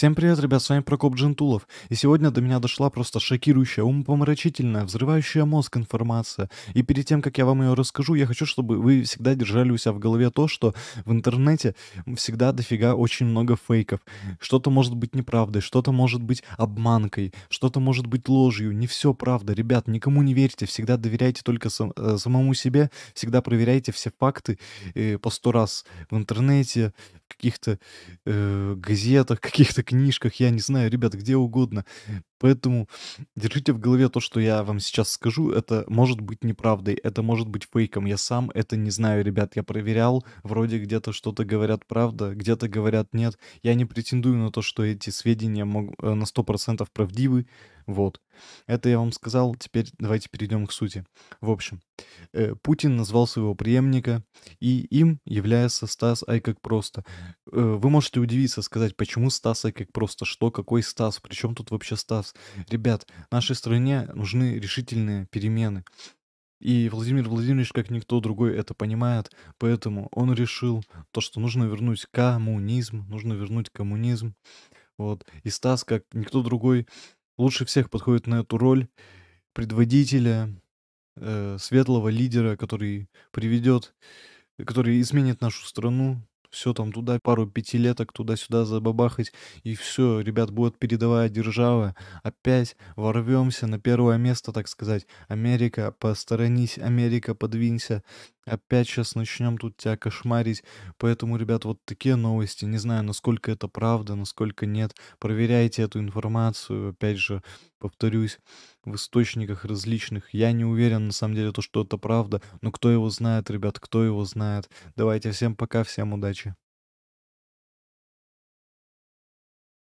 Всем привет, ребят, с вами Прокоп Джентулов, и сегодня до меня дошла просто шокирующая, умопомрачительная, взрывающая мозг информация. И перед тем, как я вам ее расскажу, я хочу, чтобы вы всегда держали у себя в голове то, что в интернете всегда дофига очень много фейков. Что-то может быть неправдой, что-то может быть обманкой, что-то может быть ложью, не все правда. Ребят, никому не верьте, всегда доверяйте только сам, э, самому себе, всегда проверяйте все факты э, по сто раз в интернете, каких-то э, газетах, каких-то книжках, я не знаю, ребят, где угодно. Поэтому держите в голове то, что я вам сейчас скажу, это может быть неправдой, это может быть фейком. Я сам это не знаю, ребят, я проверял, вроде где-то что-то говорят правда, где-то говорят нет. Я не претендую на то, что эти сведения мог... Э, на 100% правдивы, вот. Это я вам сказал, теперь давайте перейдем к сути. В общем, э, Путин назвал своего преемника, и им является Стас Ай как просто. Э, вы можете удивиться, сказать, почему Стаса как просто что, какой Стас, причем тут вообще Стас. Ребят, нашей стране нужны решительные перемены. И Владимир Владимирович, как никто другой, это понимает, поэтому он решил то, что нужно вернуть коммунизм, нужно вернуть коммунизм. Вот. И Стас, как никто другой, лучше всех подходит на эту роль предводителя, э, светлого лидера, который приведет, который изменит нашу страну, все там туда, пару пятилеток туда-сюда забабахать, и все, ребят, будет передовая держава. Опять ворвемся на первое место, так сказать. Америка, посторонись, Америка, подвинься опять сейчас начнем тут тебя кошмарить. Поэтому, ребят, вот такие новости. Не знаю, насколько это правда, насколько нет. Проверяйте эту информацию. Опять же, повторюсь, в источниках различных. Я не уверен, на самом деле, то, что это правда. Но кто его знает, ребят, кто его знает. Давайте всем пока, всем удачи.